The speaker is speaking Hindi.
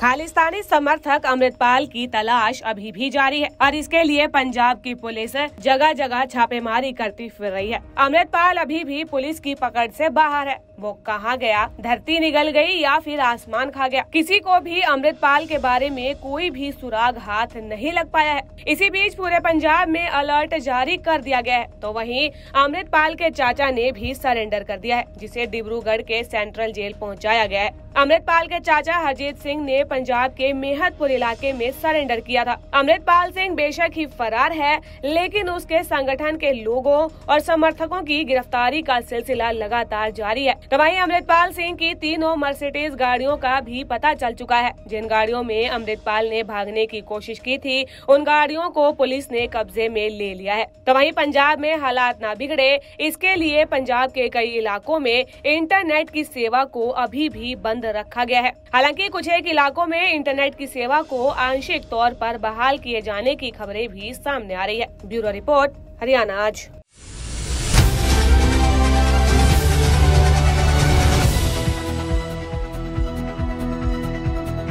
खालिस्तानी समर्थक अमृतपाल की तलाश अभी भी जारी है और इसके लिए पंजाब की पुलिस जगह जगह छापेमारी करती फिर रही है अमृतपाल अभी भी पुलिस की पकड़ से बाहर है वो कहा गया धरती निगल गई या फिर आसमान खा गया किसी को भी अमृतपाल के बारे में कोई भी सुराग हाथ नहीं लग पाया है इसी बीच पूरे पंजाब में अलर्ट जारी कर दिया गया है तो वहीं अमृतपाल के चाचा ने भी सरेंडर कर दिया है जिसे डिब्रूगढ़ के सेंट्रल जेल पहुंचाया गया है अमृतपाल के चाचा हरजीत सिंह ने पंजाब के मेहतपुर इलाके में सरेंडर किया था अमृतपाल सिंह बेशक ही फरार है लेकिन उसके संगठन के लोगों और समर्थकों की गिरफ्तारी का सिलसिला लगातार जारी है तो वही अमृतपाल सिंह की तीनों मर्सिडीज गाड़ियों का भी पता चल चुका है जिन गाड़ियों में अमृतपाल ने भागने की कोशिश की थी उन गाड़ियों को पुलिस ने कब्जे में ले लिया है तो वही पंजाब में हालात ना बिगड़े इसके लिए पंजाब के कई इलाकों में इंटरनेट की सेवा को अभी भी बंद रखा गया है हालांकि कुछ एक इलाकों में इंटरनेट की सेवा को आंशिक तौर पर बहाल किए जाने की खबरें भी सामने आ रही है ब्यूरो रिपोर्ट हरियाणा आज